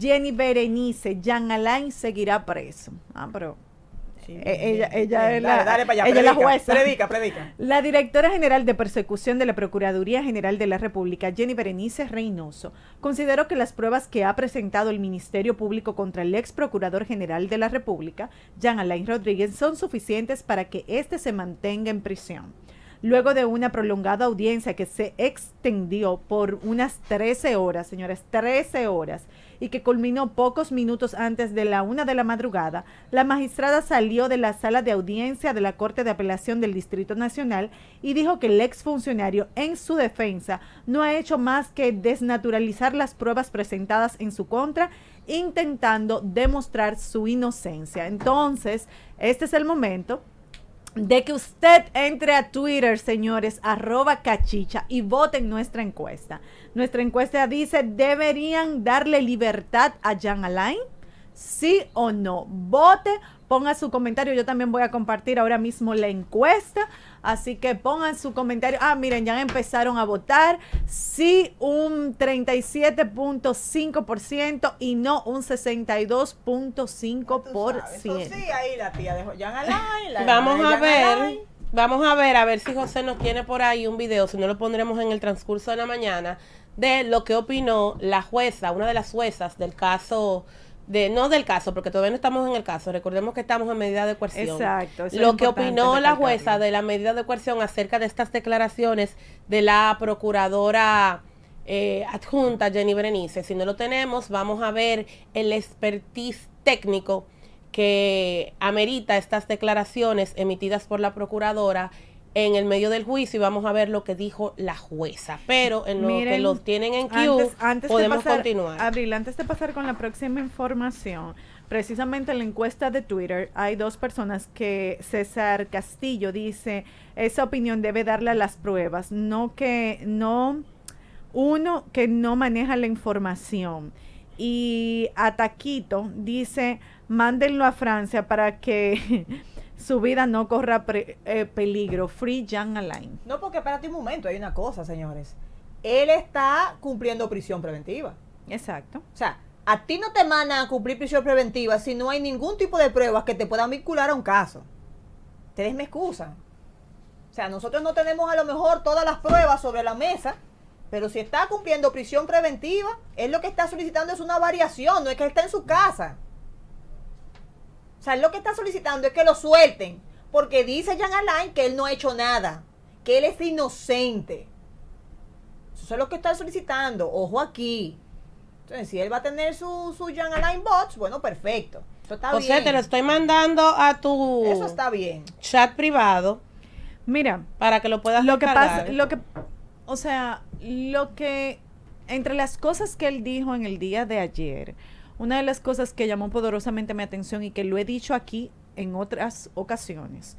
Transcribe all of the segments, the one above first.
Jenny Berenice, Jean Alain seguirá preso. Ah, pero ella, es, la, jueza. Predica, predica. La directora general de persecución de la Procuraduría General de la República, Jenny Berenice Reynoso, consideró que las pruebas que ha presentado el Ministerio Público contra el ex procurador general de la República, Jean Alain Rodríguez, son suficientes para que éste se mantenga en prisión luego de una prolongada audiencia que se extendió por unas 13 horas, señores, 13 horas, y que culminó pocos minutos antes de la una de la madrugada, la magistrada salió de la sala de audiencia de la Corte de Apelación del Distrito Nacional y dijo que el exfuncionario, en su defensa, no ha hecho más que desnaturalizar las pruebas presentadas en su contra intentando demostrar su inocencia. Entonces, este es el momento de que usted entre a Twitter, señores, arroba cachicha y vote en nuestra encuesta. Nuestra encuesta dice, ¿deberían darle libertad a Jean Alain? ¿Sí o no? Vote Pongan su comentario. Yo también voy a compartir ahora mismo la encuesta. Así que pongan su comentario. Ah, miren, ya empezaron a votar. Sí, un 37.5% y no un 62.5%. Sí, ahí la tía Vamos a ver. Vamos a ver, a ver si José nos tiene por ahí un video, si no lo pondremos en el transcurso de la mañana, de lo que opinó la jueza, una de las juezas del caso no del caso, porque todavía no estamos en el caso, recordemos que estamos en medida de coerción. Exacto. Lo que opinó la jueza de la medida de coerción acerca de estas declaraciones de la procuradora eh, adjunta Jenny Berenice, si no lo tenemos, vamos a ver el expertise técnico que amerita estas declaraciones emitidas por la procuradora en el medio del juicio y vamos a ver lo que dijo la jueza. Pero en lo que lo tienen en Q, podemos continuar. Abril, antes de pasar con la próxima información, precisamente en la encuesta de Twitter hay dos personas que César Castillo dice, esa opinión debe darle a las pruebas, no que no uno que no maneja la información. Y Ataquito dice, mándenlo a Francia para que su vida no corra eh, peligro. Free Jan Align. No, porque espérate un momento, hay una cosa, señores. Él está cumpliendo prisión preventiva. Exacto. O sea, a ti no te mandan a cumplir prisión preventiva si no hay ningún tipo de pruebas que te puedan vincular a un caso. Ustedes me excusan. O sea, nosotros no tenemos a lo mejor todas las pruebas sobre la mesa, pero si está cumpliendo prisión preventiva, es lo que está solicitando es una variación, no es que esté en su casa. O sea, lo que está solicitando es que lo suelten, porque dice Jean Alain que él no ha hecho nada, que él es inocente. Eso es lo que está solicitando, ojo aquí. Entonces, si él va a tener su, su Jean Alain bots, bueno, perfecto. Eso está te lo estoy mandando a tu Eso está bien. chat privado. Mira, para que lo puedas lo que pasa, lo que o sea, lo que entre las cosas que él dijo en el día de ayer, una de las cosas que llamó poderosamente mi atención y que lo he dicho aquí en otras ocasiones,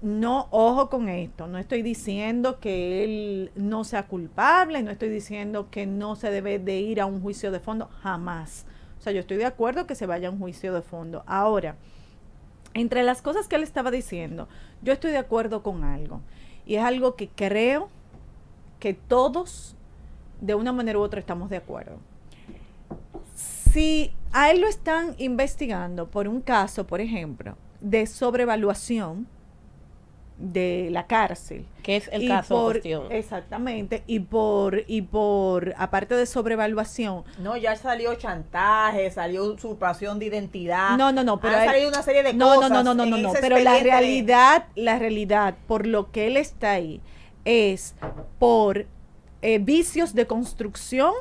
no, ojo con esto, no estoy diciendo que él no sea culpable, no estoy diciendo que no se debe de ir a un juicio de fondo, jamás. O sea, yo estoy de acuerdo que se vaya a un juicio de fondo. Ahora, entre las cosas que él estaba diciendo, yo estoy de acuerdo con algo. Y es algo que creo que todos, de una manera u otra, estamos de acuerdo si a él lo están investigando por un caso, por ejemplo, de sobrevaluación de la cárcel, que es el caso Exactamente, y por y por aparte de sobrevaluación. No, ya salió chantaje, salió usurpación de identidad. No, no, no, pero ha salido una serie de cosas. No, no, no, no, no, no, pero la realidad, la realidad por lo que él está ahí es por eh, vicios de construcción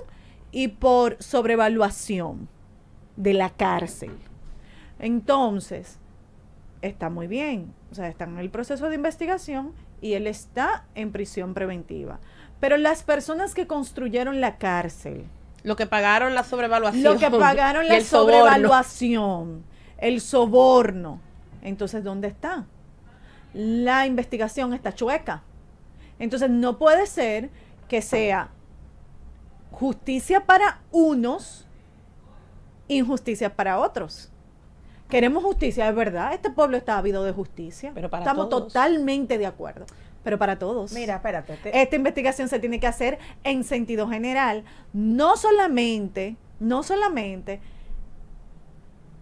y por sobrevaluación de la cárcel. Entonces, está muy bien. O sea, está en el proceso de investigación y él está en prisión preventiva. Pero las personas que construyeron la cárcel. Lo que pagaron la sobrevaluación. Lo que pagaron la sobrevaluación. El soborno. Entonces, ¿dónde está? La investigación está chueca. Entonces, no puede ser que sea justicia para unos, injusticia para otros. Queremos justicia, es verdad, este pueblo está habido de justicia. Pero Estamos totalmente de acuerdo, pero para todos. Mira, espérate. Esta investigación se tiene que hacer en sentido general, no solamente, no solamente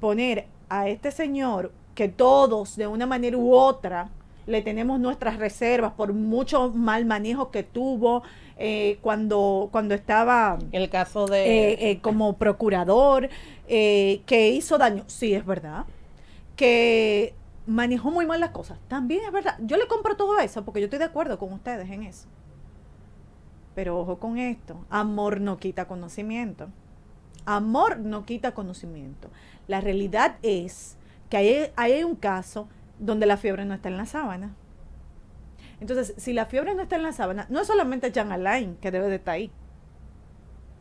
poner a este señor que todos de una manera u otra le tenemos nuestras reservas por mucho mal manejo que tuvo eh, cuando, cuando estaba... El caso de... Eh, eh, como procurador, que hizo daño, sí, es verdad, que manejó muy mal las cosas, también es verdad. Yo le compro todo eso porque yo estoy de acuerdo con ustedes en eso. Pero ojo con esto, amor no quita conocimiento. Amor no quita conocimiento. La realidad es que hay, hay un caso donde la fiebre no está en la sábana. Entonces, si la fiebre no está en la sábana, no es solamente Jean Alain que debe de estar ahí.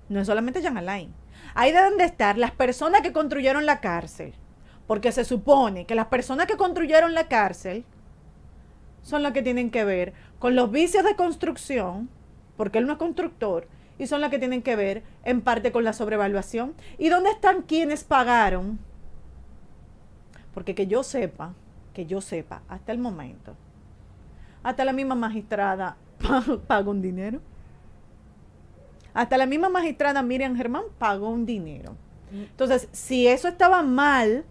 No es solamente Jean Alain. Ahí deben de estar las personas que construyeron la cárcel. Porque se supone que las personas que construyeron la cárcel son las que tienen que ver con los vicios de construcción, porque él no es constructor, y son las que tienen que ver en parte con la sobrevaluación. ¿Y dónde están quienes pagaron? Porque que yo sepa, que yo sepa hasta el momento. Hasta la misma magistrada pagó un dinero. Hasta la misma magistrada Miriam Germán pagó un dinero. Entonces, si eso estaba mal,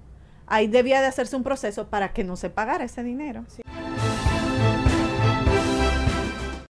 ahí debía de hacerse un proceso para que no se pagara ese dinero.